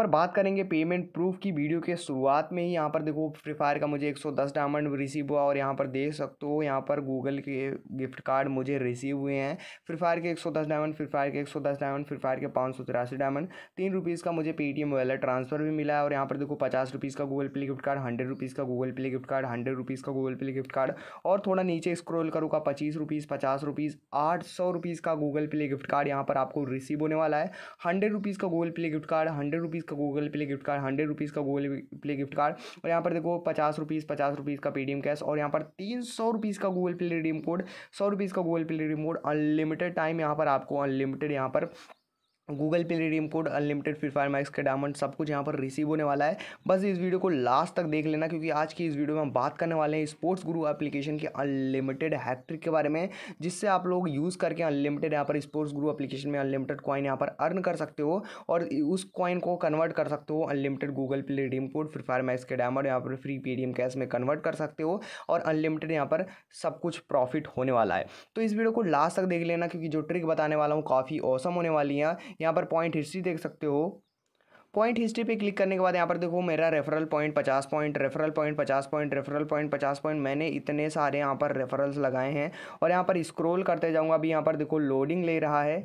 पर बात करेंगे पेमेंट प्रूफ की वीडियो के शुरुआत में ही यहाँ पर देखो फ्री फायर का मुझे 110 डायमंड रिसीव हुआ और यहाँ पर देख सकते हो यहाँ पर गूगल के गिफ्ट कार्ड मुझे रिसीव हुए हैं फ्री फायर के 110 डायमंड फ्री फायर के 110 डायमंड फ्री फायर के पाँच सौ तिरासी डायमंड तीन रुपीज़ का मुझे पेटीएम वाला ट्रांसफर भी मिला है और यहाँ पर देखो पचास रुपीज़ का Google Pay gift card hundred rupees का Google Pay gift card hundred rupees का गूगल पे गिफ्ट कार्ड और थोड़ा नीचे स्क्रोल करूँगा पच्चीस रुपीज़ पचास रुपीज़ आठ सौ रुपीज़ का गूगल पे गिफ्ट कार्ड यहाँ पर आपको रिसीव होने वाला है हंड्रेड रुपीज़ का Google Pay gift card hundred rupees का Google Play gift card hundred rupees का गूगल प्ले गिफ्ट कार्ड और यहाँ पर देखो पचास रुपीज़ पचास रुपीज़ का पेटीएम कैश और यहाँ पर तीन सौ रुपीज़ का गूगल प्ले रिडीम कोड सौ रुपीज़ का Google Play redeem code unlimited time यहाँ पर आपको अनलिमिटेड यहाँ पर Google Pay redeem code unlimited Free Fire Max के डायमंड सब कुछ यहाँ पर रिसीव होने वाला है बस इस वीडियो को लास्ट तक देख लेना क्योंकि आज की इस वीडियो में हम बात करने वाले हैं स्पोर्ट्स गुरु एप्लीकेशन के अनलिमिटेड हैट्रिक के बारे में जिससे आप लोग यूज़ करके अनलिमिटेड यहाँ पर स्पोर्ट्स गुरु एप्लीकेशन में अनलिमिटेड कॉइन यहाँ पर अर्न कर सकते हो और उस कॉइन को कन्वर्ट कर सकते हो unlimited Google Pay redeem code Free Fire Max के डायमंड यहाँ पर फ्री पेटीएम कैश में कन्वर्ट कर सकते हो और अनलिमिटेड यहाँ पर सब कुछ प्रॉफिट होने वाला है तो इस वीडियो को लास्ट तक देख लेना क्योंकि जो ट्रिक बताने वाला हूँ काफ़ी औसम होने वाली है यहाँ पर पॉइंट हिस्ट्री देख सकते हो पॉइंट हिस्ट्री पे क्लिक करने के बाद यहाँ पर देखो मेरा रेफरल पॉइंट पचास पॉइंट रेफरल पॉइंट पचास पॉइंट रेफरल पॉइंट पचास पॉइंट मैंने इतने सारे यहाँ पर रेफरल्स लगाए हैं और यहाँ पर स्क्रोल करते जाऊँगा अभी यहाँ पर देखो लोडिंग ले रहा है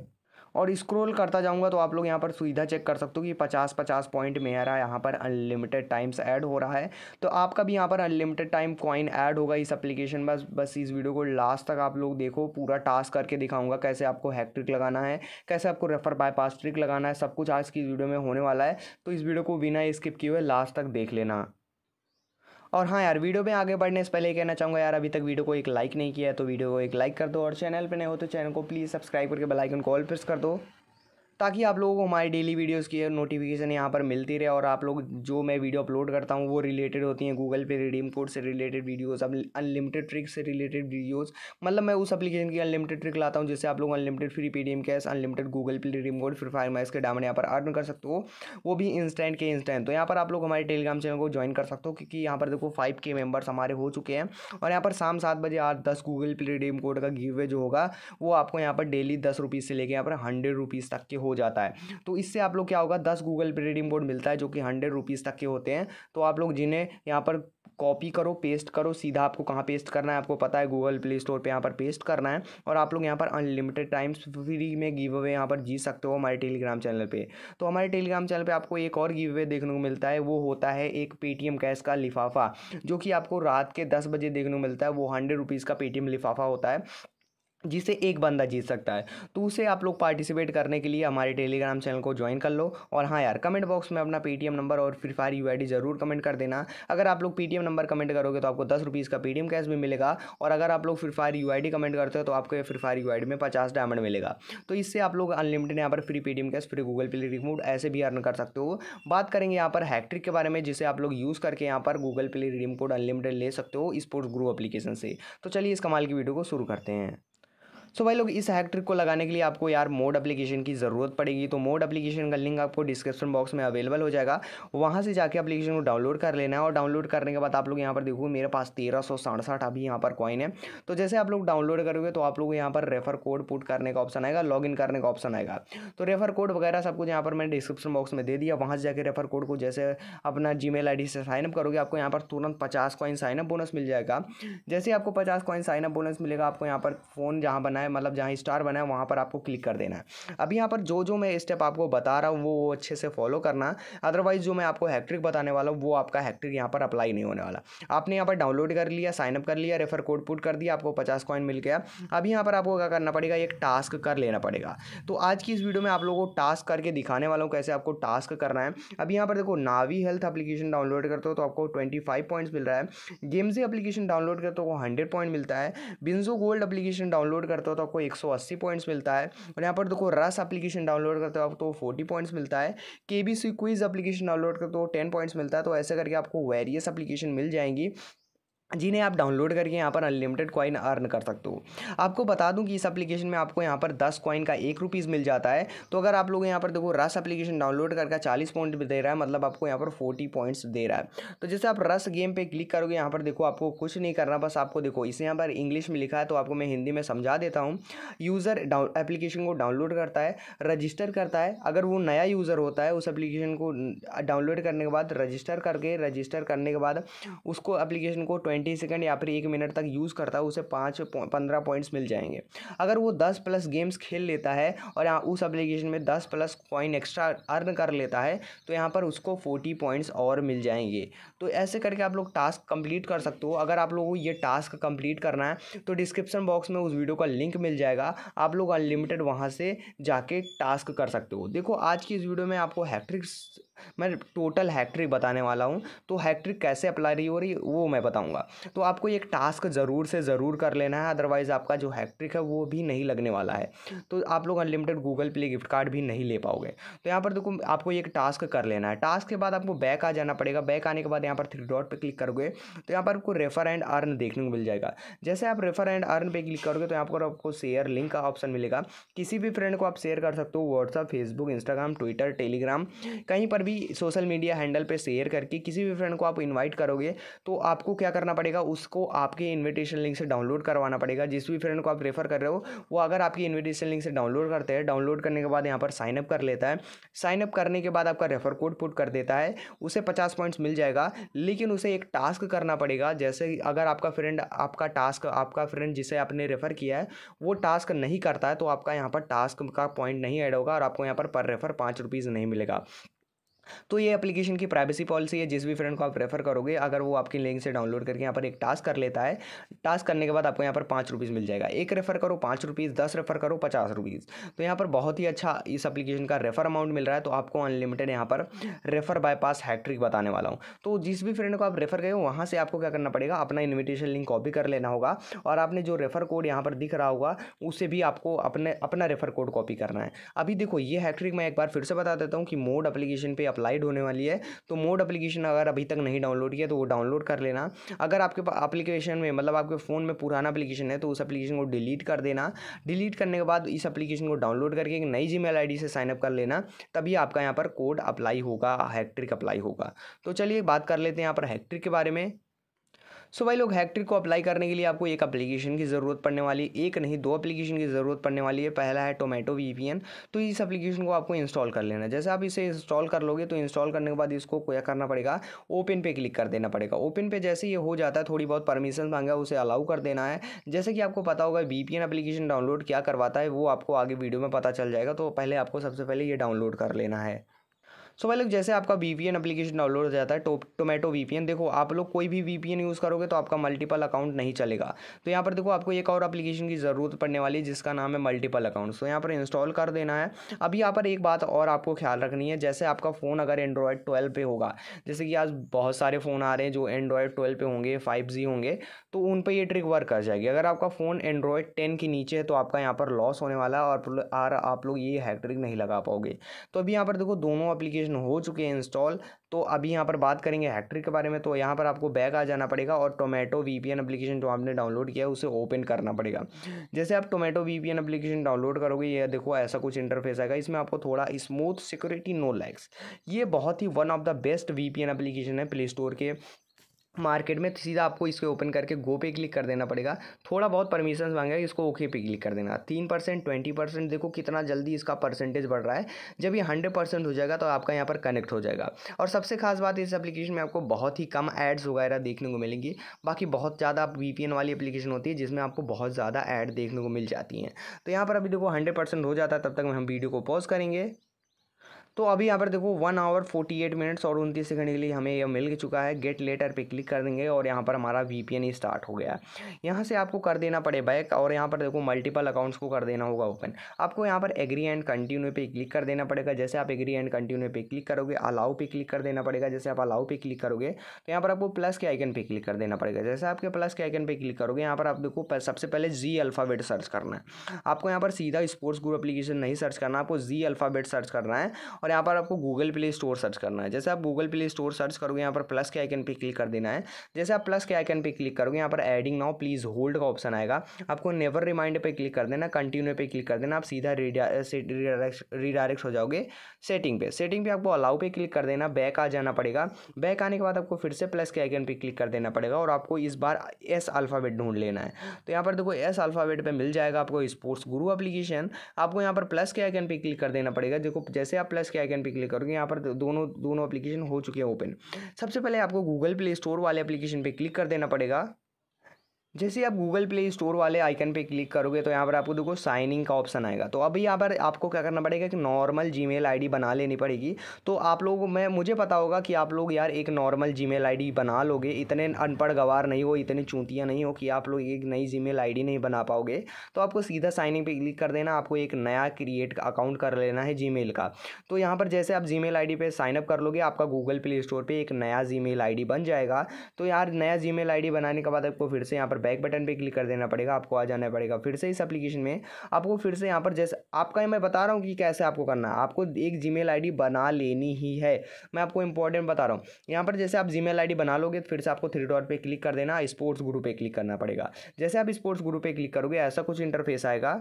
और स्क्रॉल करता जाऊँगा तो आप लोग यहाँ पर सुविधा चेक कर सकते हो कि पचास पचास पॉइंट में आ रहा है यहाँ पर अनलिमिटेड टाइम्स ऐड हो रहा है तो आपका भी यहाँ पर अनलिमिटेड टाइम कॉइन ऐड होगा इस अप्लीकेशन बस बस इस वीडियो को लास्ट तक आप लोग देखो पूरा टास्क करके दिखाऊंगा कैसे आपको हैक ट्रिक लगाना है कैसे आपको रेफर बायपास ट्रिक लगाना है सब कुछ आज की वीडियो में होने वाला है तो इस वीडियो को बिना स्किप किए हुए लास्ट तक देख लेना और हाँ यार वीडियो में आगे बढ़ने से पहले कहना चाहूँगा यार अभी तक वीडियो को एक लाइक नहीं किया है तो वीडियो को एक लाइक कर दो और चैनल पर नहीं हो तो चैनल को प्लीज़ सब्सक्राइब करके बेलाइकन कॉल प्रेस कर दो ताकि आप लोगों को हमारी डेली वीडियोस की नोटिफिकेशन यहाँ पर मिलती रहे और आप लोग जो मैं वीडियो अपलोड करता हूँ वो रिलेटेड होती हैं गूगल पे रिडीम कोड से रिलेटेड वीडियोस अब अनलिमिटेड ट्रिक से रिलेटेड वीडियोस मतलब मैं उस एप्लीकेशन की अनलिमिटेड ट्रिक लाता हूँ जिससे आप लोग unlimited free P cash unlimited Google Pay redeem code Free Fire Max के डामन यहाँ पर अर्न कर सकते हो वो भी इंस्टेंट के इंस्टेंट तो यहाँ पर आप लोग हमारे टेलीग्राम चैनल को ज्वाइन कर सकते हो क्योंकि यहाँ पर देखो फाइव के मेम्बर्स हमारे हो चुके हैं और यहाँ पर शाम सात बजे आठ दस गूगल पे रिडीम कोड का गिवे जो होगा वो आपको यहाँ पर डेली दस रुपीज़ से लेकर यहाँ पर हंड्रेड रुपीज़ तक के हो जाता है तो इससे आप लोग क्या होगा दस गूगल पे रिडीम कोड मिलता है जो कि हंड्रेड रुपीज़ तक के होते हैं तो आप लोग जिन्हें यहाँ पर कॉपी करो पेस्ट करो सीधा आपको कहाँ पेस्ट करना है आपको पता है गूगल प्ले स्टोर पे यहाँ पर पेस्ट करना है और आप लोग यहाँ पर अनलिमिटेड टाइम्स फ्री में गिव अवे यहाँ पर जीत सकते हो हमारे टेलीग्राम चैनल पे तो हमारे टेलीग्राम चैनल पे आपको एक और गिव अवे देखने को मिलता है वो होता है एक पेटीएम कैश का लिफाफा जो कि आपको रात के दस बजे देखने को मिलता है वो हंड्रेड रुपीज़ का पेटीएम लिफाफा होता है जिसे एक बंदा जीत सकता है तो उसे आप लोग पार्टिसिपेट करने के लिए हमारे टेलीग्राम चैनल को ज्वाइन कर लो और हाँ यार कमेंट बॉक्स में अपना पेटीएम नंबर और फ्री फायर यू ज़रूर कमेंट कर देना अगर आप लोग पेटीएम नंबर कमेंट करोगे तो आपको दस रुपीज़ का पेटीएम कैश भी मिलेगा और अगर आप लोग फ्री फायर यू कमेंट करते हो तो आपको फ्री फायर यू में पचास डायमंड मिलेगा तो इससे आप लोग अनलिमिटेड यहाँ पर free Paytm cash free Google Pay remote ऐसे भी अर्न कर सकते हो बात करेंगे यहाँ पर हैक्ट्रिक के बारे में जिसे आप लोग यूज़ करके यहाँ पर Google Pay redeem code unlimited ले सकते हो स्पोर्ट्स ग्रो अपलीकेशन से तो चलिए इस कमाल की वीडियो को शुरू करते हैं सो भाई लोग इस हैक ट्रिक को लगाने के लिए आपको यार मोड एप्लीकेशन की ज़रूरत पड़ेगी तो मोड एप्लीकेशन का लिंक आपको डिस्क्रिप्शन बॉक्स में अवेलेबल हो जाएगा वहाँ से जाके एप्लीकेशन को डाउनलोड कर लेना है और डाउनलोड करने के बाद आप लोग यहाँ पर देखो मेरे पास तेरह सौ सड़सठ अभी यहाँ पर कॉइन है तो जैसे आप लोग डाउनलोड करोगे तो आप लोग यहाँ पर रेफर कोड पुट करने का ऑप्शन आएगा लॉग करने का ऑप्शन आएगा तो रेफर कोड वगैरह सब कुछ यहाँ पर मैंने डिस्क्रिप्शन बॉक्स में दे दिया वहाँ से जाकर रेफर कोड को जैसे अपना जी मेल से साइनअप करोगे आपको यहाँ पर तुरंत पचास कॉइन साइनअप बोनस मिल जाएगा जैसे आपको पचास कॉइन साइनअप बोनस मिलेगा आपको यहाँ पर फ़ोन जहाँ बनाया है मतलब जहाँ स्टार बना है वहाँ पर आपको क्लिक कर देना है अब यहाँ पर जो जो मैं स्टेप आपको बता रहा हूँ वो, वो अच्छे से फॉलो करना अदरवाइज जो मैं आपको हैक्ट्रिक बताने वाला हूँ वो आपका हैक्ट्रिक यहाँ पर अप्लाई नहीं होने वाला आपने यहाँ पर डाउनलोड कर लिया साइनअप कर लिया रेफर कोड पुट कर दिया आपको पचास कॉइन मिल गया अभी यहाँ पर आपको क्या करना पड़ेगा एक टास्क कर लेना पड़ेगा तो आज की इस वीडियो में आप लोगों को टास्क करके दिखाने वाला हूँ कैसे आपको टास्क करना है अभी यहाँ पर देखो नावी हेल्थ अपलीकेशन डाउनलोड करते हो तो आपको ट्वेंटी फाइव पॉइंट्स मिल रहा है गेम्स एप्लीकेशन डाउनलोड करते हो हंड्रेड तो पॉइंट मिलता है बिन्जो गोल्ड अप्लीकेशन डाउनलोड करते हो हो तो आपको 180 पॉइंट्स मिलता है और यहाँ पर देखो रस एप्लीकेशन डाउनलोड करते हो तो फोर्टी पॉइंट्स मिलता है K B C quiz application download करते हो टेन पॉइंट्स मिलता है तो ऐसे करके आपको वेरियस एप्लीकेशन मिल जाएंगी जिन्हें आप डाउनलोड करके यहाँ पर अनलिमिटेड कॉइन अर्न कर सकते हो आपको बता दूं कि इस एप्लीकेशन में आपको यहाँ पर दस कॉइन का एक रुपीज़ मिल जाता है तो अगर आप लोग यहाँ पर देखो रस एप्लीकेशन डाउनलोड करके चालीस पॉइंट दे रहा है मतलब आपको यहाँ पर फोर्टी पॉइंट्स दे रहा है तो जैसे आप रस गेम पर क्लिक करोगे यहाँ पर देखो आपको कुछ नहीं करना बस आपको देखो इसे यहाँ पर इंग्लिश में लिखा है तो आपको मैं हिंदी में समझा देता हूँ यूज़र डाउन एप्लीकेशन को डाउनलोड करता है रजिस्टर करता है अगर वो नया यूज़र होता है उस एप्लीकेशन को डाउनलोड करने के बाद रजिस्टर करके रजिस्टर करने के बाद उसको एप्लीकेशन को ट्वेंटी नाइन्टी सेकेंड या फिर एक मिनट तक यूज़ करता है उसे पाँच पंद्रह पॉइंट्स मिल जाएंगे अगर वो दस प्लस गेम्स खेल लेता है और यहाँ उस एप्लीकेशन में दस प्लस पॉइंट एक्स्ट्रा अर्न कर लेता है तो यहाँ पर उसको फोर्टी पॉइंट्स और मिल जाएंगे तो ऐसे करके आप लोग टास्क कंप्लीट कर सकते हो अगर आप लोगों को ये टास्क कंप्लीट करना है तो डिस्क्रिप्शन बॉक्स में उस वीडियो का लिंक मिल जाएगा आप लोग अनलिमिटेड वहाँ से जाके टास्क कर सकते हो देखो आज की इस वीडियो में आपको हैट्रिक्स मैं टोटल हैट्रिक बताने वाला हूँ तो हैट्रिक कैसे अप्लाई हो रही है वो मैं बताऊँगा तो आपको एक टास्क ज़रूर से ज़रूर कर लेना है अदरवाइज़ आपका जो हैट्रिक है वो भी नहीं लगने वाला है तो आप लोग unlimited Google Play gift card भी नहीं ले पाओगे तो यहाँ पर देखो आपको एक टास्क कर लेना है टास्क के बाद आपको बैक आ जाना पड़ेगा बैक आने के बाद यहाँ पर थ्री डॉट पर क्लिक करोगे तो यहाँ पर आपको रेफर एंड अर्न देखने को मिल जाएगा जैसे आप रेफर एंड अर्न पर क्लिक करोगे तो यहाँ पर आपको शेयर लिंक का ऑप्शन मिलेगा किसी भी फ्रेंड को आप शेयर कर सकते हो WhatsApp Facebook Instagram Twitter Telegram कहीं पर भी सोशल मीडिया हैंडल पे शेयर करके किसी भी फ्रेंड को आप इनवाइट करोगे तो आपको क्या करना पड़ेगा उसको आपके इन्विटेशन लिंक से डाउनलोड करवाना पड़ेगा जिस भी फ्रेंड को आप रेफर कर रहे हो वो अगर आपकी इन्विटेशन लिंक से डाउनलोड करते हैं डाउनलोड करने के बाद यहाँ पर साइनअप कर लेता है साइनअप करने के बाद आपका रेफर कोड पुट कर देता है उसे पचास पॉइंट्स मिल जाएगा लेकिन उसे एक टास्क करना पड़ेगा जैसे अगर आपका फ्रेंड आपका टास्क आपका फ्रेंड जिसे आपने रेफ़र किया है वो टास्क नहीं करता है तो आपका यहाँ पर टास्क का पॉइंट नहीं ऐड होगा और आपको यहाँ पर पर रेफ़र पाँच रुपीज़ नहीं मिलेगा तो ये एप्लीकेशन की प्राइवेसी पॉलिसी है जिस भी फ्रेंड को आप रेफर करोगे अगर वो आपकी लिंक से डाउनलोड करके यहाँ पर एक टास्क कर लेता है टास्क करने के बाद आपको यहाँ पर पाँच रुपीज़ मिल जाएगा एक रेफर करो पाँच रुपीज़ दस रेफर करो पचास रुपीज़ तो यहाँ पर बहुत ही अच्छा इस एप्लीकेशन का रेफर अमाउंट मिल रहा है तो आपको अनलिमिटेड यहाँ पर रेफर बायपास हैट्रिक बताने वाला हूँ तो जिस भी फ्रेंड को आप रेफर गए वहाँ से आपको क्या करना पड़ेगा अपना इन्विटेशन लिंक कॉपी कर लेना होगा और आपने जो रेफर कोड यहाँ पर दिख रहा होगा उसे भी आपको अपने अपना रेफर कोड कॉपी करना है अभी देखो ये हैट्रिक मैं एक बार फिर से बता देता हूँ कि मोड अप्लीकेशन पर अप्लाइड होने वाली है तो मोड अप्लीकेशन अगर अभी तक नहीं डाउनलोड किया तो वो डाउनलोड कर लेना अगर आपके अप्लीकेशन में मतलब आपके फ़ोन में पुराना अप्लीकेशन है तो उस अप्लीकेशन को डिलीट कर देना डिलीट करने के बाद इस अप्लीकेशन को डाउनलोड करके एक नई जी मेल से साइनअप कर लेना तभी आपका यहाँ पर कोड अप्लाई होगा हैक्ट्रिक अप्लाई होगा तो चलिए बात कर लेते हैं यहाँ पर हैक्ट्रिक के बारे में सो भाई लोग हैक्ट्रिक को अप्लाई करने के लिए आपको एक अप्लीकेशन की ज़रूरत पड़ने वाली है एक नहीं दो अप्लीकेशन की ज़रूरत पड़ने वाली है पहला है टोमेटो वी तो इस अप्लीकेशन को आपको इंस्टॉल कर लेना है जैसे आप इसे इंस्टॉल कर लोगे तो इंस्टॉल करने के बाद इसको क्या करना पड़ेगा ओपन पे क्लिक कर देना पड़ेगा ओपन पे जैसे ये हो जाता है थोड़ी बहुत परमिशन मांगा उसे अलाउ कर देना है जैसे कि आपको पता होगा वी एप्लीकेशन डाउनलोड क्या करवाता है वो आपको आगे वीडियो में पता चल जाएगा तो पहले आपको सबसे पहले ये डाउनलोड कर लेना है सो भाई लोग जैसे आपका वी पी एप्लीकेशन डाउनलोड हो जाता है टोमेटो वी देखो आप लोग कोई भी वी यूज़ करोगे तो आपका मल्टीपल अकाउंट नहीं चलेगा तो यहाँ पर देखो आपको एक और अपलीकेशन की ज़रूरत पड़ने वाली है जिसका नाम है मल्टीपल अकाउंट सो यहाँ पर इंस्टॉल कर देना है अब यहाँ पर एक बात और आपको ख्याल रखनी है जैसे आपका फ़ोन अगर एंड्रॉयड ट्वेल्व पे होगा जैसे कि आज बहुत सारे फ़ोन आ रहे हैं जो एंड्रॉयड ट्वेल्व पे होंगे फाइव जी होंगे तो उन पर ये ट्रिक वर्क कर जाएगी अगर आपका फ़ोन एंड्रॉयड टेन के नीचे है तो आपका यहाँ पर लॉस होने वाला है और आप लोग ये हैक ट्रिक नहीं लगा पाओगे तो अभी यहाँ पर देखो दोनों एप्लीकेशन एप्लीकेशन हो चुके हैं इंस्टॉल तो अभी यहाँ पर बात करेंगे हैक्ट्रिक के बारे में तो यहाँ पर आपको बैग आ जाना पड़ेगा और टोमेटो वी पी एप्लीकेशन जो आपने डाउनलोड किया है उसे ओपन करना पड़ेगा जैसे आप tomato V P application download करोगे ये देखो ऐसा कुछ इंटरफेस आएगा इसमें आपको थोड़ा स्मूथ सिक्योरिटी नो लैक्स ये बहुत ही one of the best V P application है प्ले स्टोर के मार्केट में तो सीधा आपको इसके ओपन करके गो पे क्लिक कर देना पड़ेगा थोड़ा बहुत परमिशन मांगेगा इसको ओके पे क्लिक कर देना तीन परसेंट ट्वेंटी परसेंट देखो कितना जल्दी इसका परसेंटेज बढ़ रहा है जब ये हंड्रेड परसेंट हो जाएगा तो आपका यहाँ पर कनेक्ट हो जाएगा और सबसे खास बात इस एप्लीकेशन में आपको बहुत ही कम एड्स वगैरह देखने को मिलेंगी बाकी बहुत ज़्यादा वी वाली एप्लीकेशन होती है जिसमें आपको बहुत ज़्यादा ऐड देखने को मिल जाती हैं तो यहाँ पर अभी देखो हंड्रेड हो जाता है तब तक हम वीडियो को पॉज करेंगे तो अभी यहाँ पर देखो one hour forty eight minutes और उनतीस सेकंड के लिए हमें यह मिल चुका है गेट लेटर पे क्लिक कर देंगे और यहाँ पर हमारा वी पी स्टार्ट हो गया यहाँ से आपको कर देना पड़े बैक और यहाँ पर देखो मल्टीपल अकाउंट्स को कर देना होगा ओपन आपको यहाँ पर एग्री एंड कंटिन्यू पे क्लिक कर देना पड़ेगा जैसे आप एग्री एंड कंटिन्यू पे क्लिक करोगे अलाउ पे क्लिक कर देना पड़ेगा जैसे आप अलाउ पे क्लिक करोगे तो यहाँ पर आपको प्लस के आइकन पे क्लिक कर देना पड़ेगा जैसे आपके प्लस के आइकन पे क्लिक करोगे यहाँ पर आप देखो सबसे पहले जी अल्फ़ाबेट सर्च करना है आपको यहाँ पर सीधा स्पोर्ट्स ग्रुप अपलीकेशन नहीं सर्च करना आपको जी अल्फ़ाबेट सर्च करना है और यहाँ पर आपको गूगल प्ले स्टोर सर्च करना है जैसे आप गूगल प्ले स्टोर सर्च करोगे यहाँ पर प्लस के आइकन पर क्लिक कर देना है जैसे आप प्लस के आइकन पर क्लिक करोगे यहाँ पर एडिंग नाउ प्लीज़ होल्ड का ऑप्शन आएगा आपको नेवर रिमाइंड पर क्लिक कर देना कंटिन्यू पर क्लिक कर देना आप सीधा रिडायरेक्ट हो जाओगे सेटिंग पे सेटिंग पे आपको अलाउ पे क्लिक कर देना बैक आ जाना पड़ेगा बैक आने के बाद आपको फिर से प्लस के आइकन पे क्लिक कर देना पड़ेगा और आपको इस बार एस अल्फ़ाबेट ढूंढ लेना है तो यहाँ पर देखो एस अल्फ़ाबेट पे मिल जाएगा आपको स्पोर्ट्स गुरु एप्लीकेशन आपको यहाँ पर प्लस के आइकन पे क्लिक कर देना पड़ेगा देखो जैसे आप प्लस के आइकन पर क्लिक करोगे यहाँ पर दोनों दोनों एप्लीकेशन हो चुके हैं ओपन सबसे पहले आपको गूगल प्ले स्टोर वाले एप्लीकेशन पर क्लिक कर देना पड़ेगा जैसे आप गूगल प्ले स्टोर वाले आइकन पे क्लिक करोगे तो यहाँ पर आपको देखो साइन इन का ऑप्शन आएगा तो अभी यहाँ पर आपको क्या करना पड़ेगा कि नॉर्मल आई डी बना लेनी पड़ेगी तो आप लोग मैं मुझे पता होगा कि आप लोग यार एक नॉर्मल आई डी बना लोगे इतने अनपढ़ गवार नहीं हो इतनी चूंतियाँ नहीं हो कि आप लोग एक नई आई डी नहीं बना पाओगे तो आपको सीधा साइन इन पर क्लिक कर देना आपको एक नया क्रिएट अकाउंट कर लेना है मेल का तो यहाँ पर जैसे आप जीमेल आईडी पे साइन अप कर लोगे आपका गूगल प्ले स्टोर पर एक नया आई डी बन जाएगा तो यार नया आई डी बनाने के बाद आपको फिर से यहाँ पर बैक बटन पर क्लिक कर देना पड़ेगा आपको आ जाना पड़ेगा फिर से इस एप्लीकेशन में आपको फिर से यहाँ पर जैसे आपका मैं बता रहा हूँ कि कैसे आपको करना है आपको एक जी मेल बना लेनी ही है मैं आपको इंपॉर्टेंट बता रहा हूँ यहाँ पर जैसे आप जी मेल बना लोगे तो फिर से आपको थ्री डॉट पर क्लिक कर देना स्पोर्ट्स ग्रुप पे क्लिक करना पड़ेगा जैसे आप स्पोर्ट्स ग्रुप पर क्लिक करोगे ऐसा कुछ इंटरफेस आएगा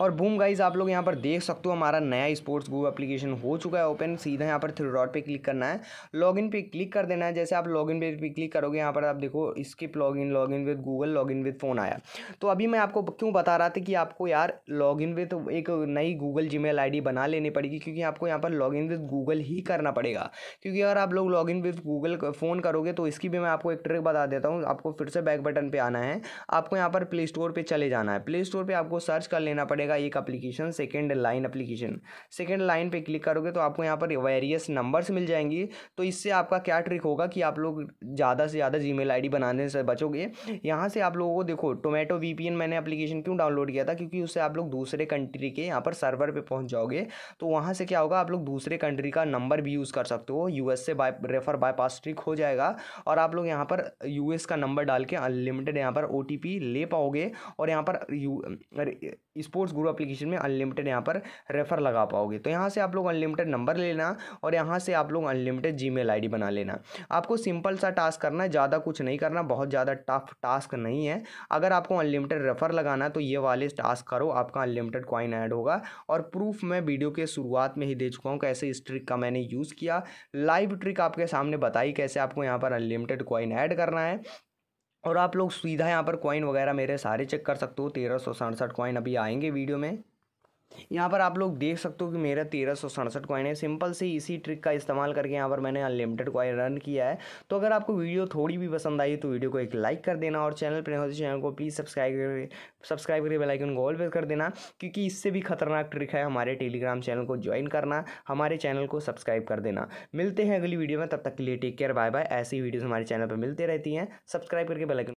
और बूम गाइज आप लोग यहाँ पर देख सकते हो हमारा नया स्पोर्ट्स गो एप्लीकेशन हो चुका है ओपन सीधा यहाँ पर थ्री डॉट पे क्लिक करना है लॉगिन पे क्लिक कर देना है जैसे आप लॉगिन पे क्लिक करोगे यहाँ पर आप देखो skip login login with Google login with phone आया तो अभी मैं आपको क्यों बता रहा था कि आपको यार लॉगिन विद एक नई गूगल जी मेल बना लेनी पड़ेगी क्योंकि आपको यहाँ पर लॉगिन विद गूगल ही करना पड़ेगा क्योंकि अगर आप लोग लॉगिन विद गूगल फ़ोन करोगे तो इसकी भी मैं आपको एक ट्रिक बता देता हूँ आपको फिर से बैक बटन पर आना है आपको यहाँ पर प्ले स्टोर पर चले जाना है प्ले स्टोर पर आपको सर्च कर लेना पड़ेगा आएगा एक application second line application second line पे क्लिक करोगे तो आपको यहाँ पर वेरियस नंबर्स मिल जाएंगी तो इससे आपका क्या ट्रिक होगा कि आप लोग ज़्यादा से ज़्यादा जी मेल बनाने से बचोगे यहाँ से आप लोगों को देखो टोमेटो वी मैंने अप्लीकेशन क्यों डाउनलोड किया था क्योंकि उससे आप लोग दूसरे कंट्री के यहाँ पर सर्वर पर पहुँच जाओगे तो वहाँ से क्या होगा आप लोग दूसरे कंट्री का नंबर भी यूज़ कर सकते हो यूएस से बाय रेफर बायपास ट्रिक हो जाएगा और आप लोग यहाँ पर यूएस का नंबर डाल के अनलिमिटेड यहाँ पर ओ ले पाओगे और यहाँ पर यू स्पोर्ट्स गुरु एप्लीकेशन में अनलिमिटेड यहाँ पर रेफर लगा पाओगे तो यहाँ से आप लोग अनलिमिटेड नंबर लेना और यहाँ से आप लोग अनलिमिटेड जी मेल बना लेना आपको सिंपल सा टास्क करना है ज़्यादा कुछ नहीं करना बहुत ज़्यादा टफ टास्क नहीं है अगर आपको अनलिमिटेड रेफर लगाना तो ये वाले टास्क करो आपका अनलिमिटेड कॉइन ऐड होगा और प्रूफ मैं वीडियो के शुरुआत में ही दे चुका हूँ कैसे इस ट्रिक का मैंने यूज़ किया लाइव ट्रिक आपके सामने बताई कैसे आपको यहाँ पर अनलिमिटेड कॉइन ऐड करना है और आप लोग सीधा यहाँ पर कॉइन वगैरह मेरे सारे चेक कर सकते हो तेरह सौ सड़सठ कॉइन अभी आएंगे वीडियो में यहाँ पर आप लोग देख सकते हो कि मेरा तेरह सौ सड़सठ कॉइन है सिंपल से इसी ट्रिक का इस्तेमाल करके यहाँ पर मैंने अनलिमिटेड कॉइन रन किया है तो अगर आपको वीडियो थोड़ी भी पसंद आई तो वीडियो को एक लाइक कर देना और चैनल पर हो चैनल तो को प्लीज़ सब्सक्राइब करके सब्सक्राइब करके बेलाइकन को ऑल कर देना क्योंकि इससे भी खतरनाक ट्रिक है हमारे टेलीग्राम चैनल को ज्वाइन करना हमारे चैनल को सब्सक्राइब कर देना मिलते हैं अगली वीडियो में तब तक के लिए टेक केयर बाय बाय ऐसी वीडियोज़ हमारे चैनल पर मिलते रहती हैं सब्सक्राइब करके बेलाइकन